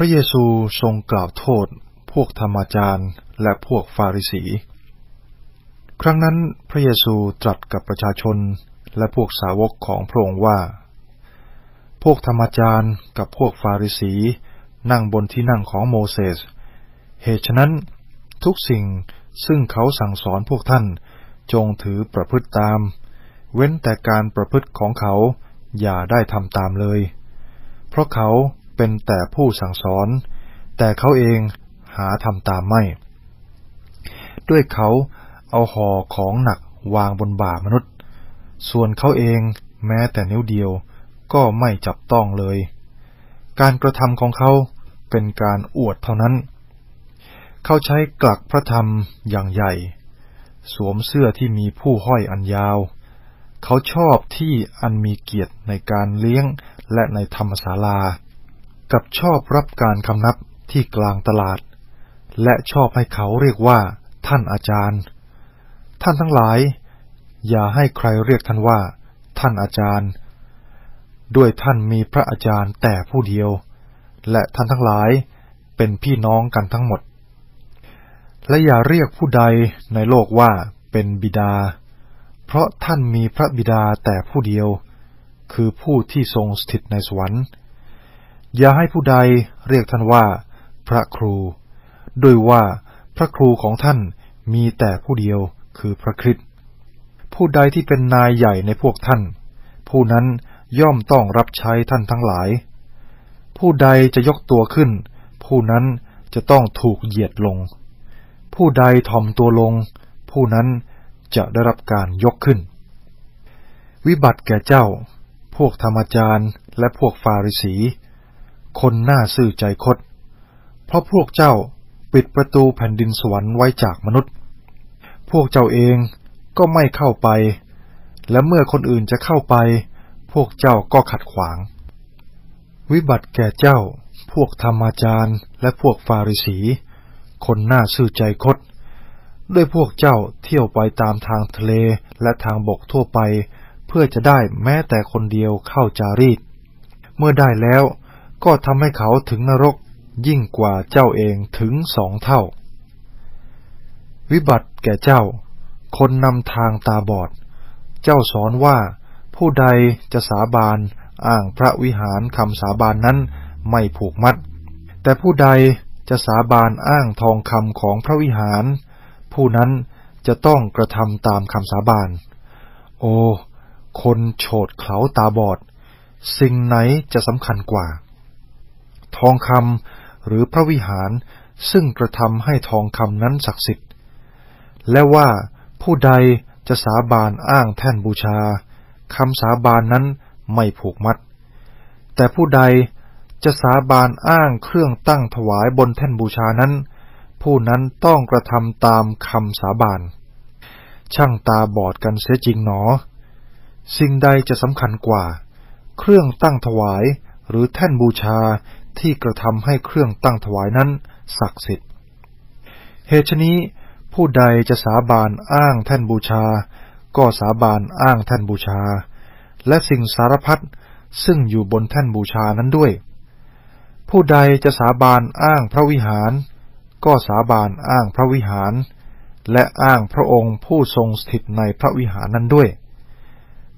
พระเยซูทรงกล่าวโทษพวกธรรมาจารย์และพวกฟาริสี ครั้งนั้นพระเยซูตรัสกับประชาชนและพวกสาวกของพระองค์ว่า พวกธรรมาจารย์กับพวกฟาริสีนั่งบนที่นั่งของโมเสส เหตุฉะนั้นทุกสิ่งซึ่งเขาสั่งสอนพวกท่านจงถือประพฤติตาม เว้นแต่การประพฤติของเขาอย่าได้ทำตามเลย เพราะเขาเป็นแต่ผู้สั่งสอน แต่เขาเองหาทำตามไม่ ด้วยเขาเอาห่อของหนักวางบนบ่ามนุษย์ ส่วนเขาเองแม้แต่นิ้วเดียวก็ไม่จับต้องเลย การกระทำของเขาเป็นการอวดเท่านั้น เขาใช้กลักพระธรรมอย่างใหญ่ สวมเสื้อที่มีผู้ห้อยอันยาว เขาชอบที่อันมีเกียรติในการเลี้ยงและในธรรมศาลากับชอบรับการคำนับที่กลางตลาด และชอบให้เขาเรียกว่า ท่านอาจารย์ ท่านทั้งหลาย อย่าให้ใครเรียกท่านว่า ท่านอาจารย์ ด้วยท่านมีพระอาจารย์แต่ผู้เดียว และท่านทั้งหลายเป็นพี่น้องกันทั้งหมด และอย่าเรียกผู้ใดในโลกว่าเป็นบิดา เพราะท่านมีพระบิดาแต่ผู้เดียว คือผู้ที่ทรงสถิตในสวรรค์อย่าให้ผู้ใดเรียกท่านว่าพระครูด้วยว่าพระครูของท่านมีแต่ผู้เดียวคือพระคริสต์ผู้ใดที่เป็นนายใหญ่ในพวกท่าน ผู้นั้นย่อมต้องรับใช้ท่านทั้งหลาย ผู้ใดจะยกตัวขึ้น ผู้นั้นจะต้องถูกเหยียดลง ผู้ใดถ่อมตัวลง ผู้นั้นจะได้รับการยกขึ้น วิบัติแก่เจ้า พวกธรรมจารย์และพวกฟาริสีคนหน้าซื่อใจคด เพราะพวกเจ้าปิดประตูแผ่นดินสวรรค์ไว้จากมนุษย์ พวกเจ้าเองก็ไม่เข้าไป และเมื่อคนอื่นจะเข้าไป พวกเจ้าก็ขัดขวาง วิบัติแก่เจ้า พวกธรรมาจารย์และพวกฟาริสี คนหน้าซื่อใจคดด้วยพวกเจ้าเที่ยวไปตามทางทะเลและทางบกทั่วไป เพื่อจะได้แม้แต่คนเดียวเข้าจารีต เมื่อได้แล้วก็ทำให้เขาถึงนรกยิ่งกว่าเจ้าเองถึงสองเท่า วิบัติแก่เจ้า คนนำทางตาบอด เจ้าสอนว่า ผู้ใดจะสาบานอ้างพระวิหารคำสาบานนั้นไม่ผูกมัด แต่ผู้ใดจะสาบานอ้างทองคำของพระวิหาร ผู้นั้นจะต้องกระทำตามคำสาบาน โอ้คนโฉดเขาตาบอด สิ่งไหนจะสำคัญกว่าทองคำหรือพระวิหารซึ่งกระทำให้ทองคำนั้นศักดิ์สิทธิ์และว่าผู้ใดจะสาบานอ้างแท่นบูชาคำสาบานนั้นไม่ผูกมัด แต่ผู้ใดจะสาบานอ้างเครื่องตั้งถวายบนแท่นบูชานั้น ผู้นั้นต้องกระทำตามคำสาบานช่างตาบอดกันเสียจริงหนอ สิ่งใดจะสำคัญกว่า เครื่องตั้งถวายหรือแท่นบูชาที่กระทำให้เครื่องตั้งถวายนั้น ศักดิ์สิทธิ์ เหตุฉนี้ผู้ใดจะสาบานอ้างแท่นบูชาก็สาบานอ้างแท่นบูชา และสิ่งสารพัดซึ่งอยู่บนแท่นบูชานั้นด้วย ผู้ใดจะสาบานอ้างพระวิหาร ก็สาบานอ้างพระวิหาร และอ้างพระองค์ผู้ทรงสถิตในพระวิหารนั้นด้วย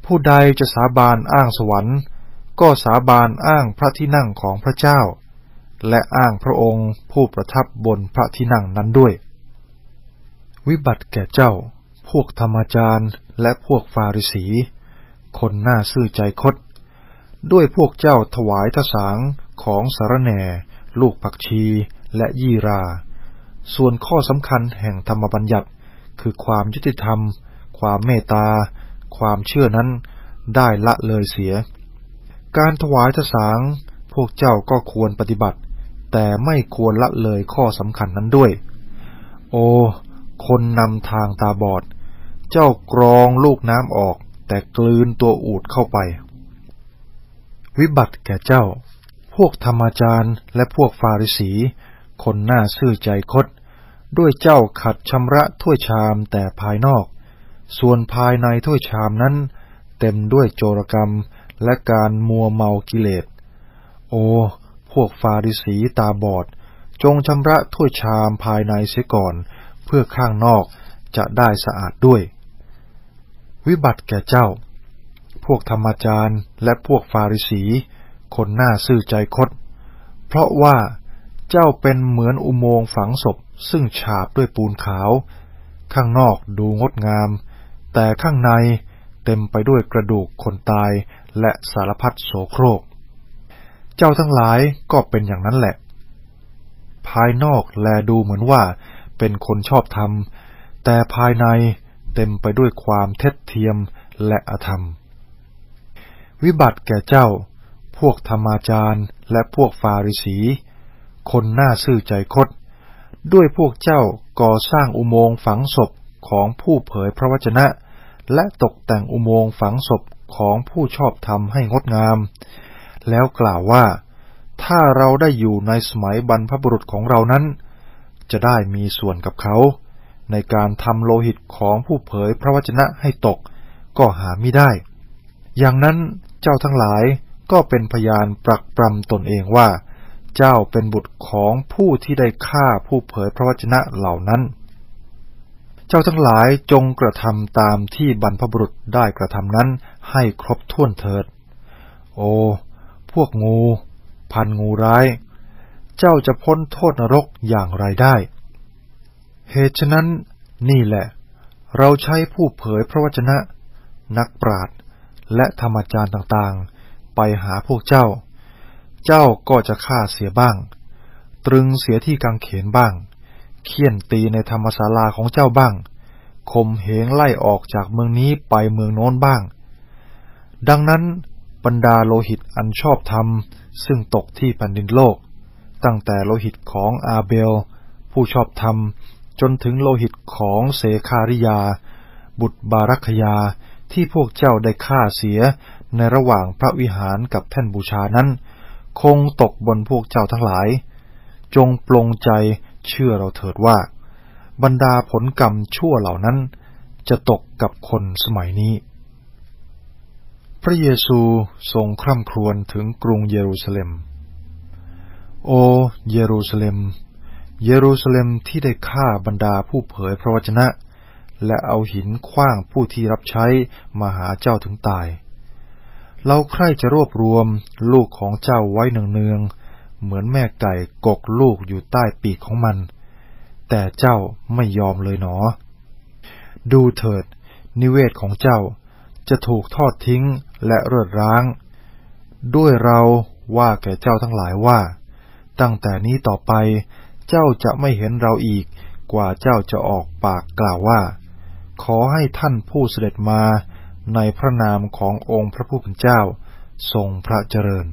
ผู้ใดจะสาบานอ้างสวรรค์ก็สาบานอ้างพระที่นั่งของพระเจ้า และอ้างพระองค์ผู้ประทับบนพระที่นั่งนั้นด้วย วิบัติแก่เจ้า พวกธรรมจารย์และพวกฟาริสี คนหน้าซื่อใจคดด้วยพวกเจ้าถวายทสางของสารแหน่ ลูกผักชีและยีราส่วนข้อสำคัญแห่งธรรมบัญญัติ คือความยุติธรรม ความเมตตา ความเชื่อนั้นได้ละเลยเสียการถวายทสาง พวกเจ้าก็ควรปฏิบัติ แต่ไม่ควรละเลยข้อสำคัญนั้นด้วย โอ คนนำทางตาบอด เจ้ากรองลูกน้ำออก แต่กลืนตัวอูดเข้าไป วิบัติแก่เจ้า พวกธรรมาจารย์และพวกฟาริสี คนหน้าซื่อใจคด ด้วยเจ้าขัดชำระถ้วยชามแต่ภายนอก ส่วนภายในถ้วยชามนั้นเต็มด้วยโจรกรรมและการมัวเมากิเลส โอ พวกฟาริสีตาบอด จงชำระถ้วยชามภายในเสียก่อน เพื่อข้างนอกจะได้สะอาดด้วย วิบัติแก่เจ้า พวกธรรมจารย์และพวกฟาริสี คนหน้าซื่อใจคด เพราะว่าเจ้าเป็นเหมือนอุโมงค์ฝังศพซึ่งฉาบด้วยปูนขาว ข้างนอกดูงดงาม แต่ข้างในเต็มไปด้วยกระดูกคนตายและสารพัดโสโครก เจ้าทั้งหลายก็เป็นอย่างนั้นแหละ ภายนอกแลดูเหมือนว่า เป็นคนชอบธรรม แต่ภายในเต็มไปด้วยความเท็จเทียมและอธรรม วิบัติแก่เจ้า พวกธรรมาจารย์และพวกฟาริสี คนหน้าซื่อใจคด ด้วยพวกเจ้าก่อสร้างอุโมงค์ฝังศพของผู้เผยพระวจนะ และตกแต่งอุโมงค์ฝังศพของผู้ชอบธรรมให้งดงาม แล้วกล่าวว่า ถ้าเราได้อยู่ในสมัยบรรพบุรุษของเรานั้น จะได้มีส่วนกับเขา ในการทำโลหิตของผู้เผยพระวจนะให้ตก ก็หาไม่ได้ อย่างนั้นเจ้าทั้งหลายก็เป็นพยานปรักปรำตนเองว่า เจ้าเป็นบุตรของผู้ที่ได้ฆ่าผู้เผยพระวจนะเหล่านั้น เจ้าทั้งหลายจงกระทำตามที่บรรพบุรุษได้กระทำนั้นให้ครบถ้วนเถิด โอ้ พวกงู พันงูร้าย เจ้าจะพ้นโทษนรกอย่างไรได้ เหตุฉะนั้นนี่แหละ เราใช้ผู้เผยพระวจนะ นักปราชญ์และธรรมจารย์ต่างๆ ไปหาพวกเจ้า เจ้าก็จะฆ่าเสียบ้าง ตรึงเสียที่กางเขนบ้างเคี่ยนตีในธรรมศาลาของเจ้าบ้างข่มเหงไล่ออกจากเมืองนี้ไปเมืองโน้นบ้างดังนั้นบรรดาโลหิตอันชอบธรรมซึ่งตกที่แผ่นดินโลก ตั้งแต่โลหิตของอาเบล ผู้ชอบธรรม จนถึงโลหิตของเสคาริยาบุตรบารักยาที่พวกเจ้าได้ฆ่าเสียในระหว่างพระวิหารกับแท่นบูชานั้น คงตกบนพวกเจ้าทั้งหลาย จงปลงใจเชื่อเราเถิดว่า บรรดาผลกรรมชั่วเหล่านั้นจะตกกับคนสมัยนี้พระเยซูทรงคร่ำครวญถึงกรุงเยรูซาเล็ม โอ เยรูซาเล็ม เยรูซาเล็มที่ได้ฆ่าบรรดาผู้เผยพระวจนะ และเอาหินคว้างผู้ที่รับใช้มาหาเจ้าถึงตาย เราใคร่จะรวบรวมลูกของเจ้าไว้เนืองๆเหมือนแม่ไก่กกลูกอยู่ใต้ปีกของมัน แต่เจ้าไม่ยอมเลยหนอ ดูเถิดนิเวศของเจ้าจะถูกทอดทิ้งและเรืดร้าง ด้วยเราว่าแก่เจ้าทั้งหลายว่า ตั้งแต่นี้ต่อไปเจ้าจะไม่เห็นเราอีกกว่าเจ้าจะออกปากกล่าวว่า ขอให้ท่านผู้เสด็จมาในพระนามขององค์พระผู้เป็นเจ้าทรงพระเจริญ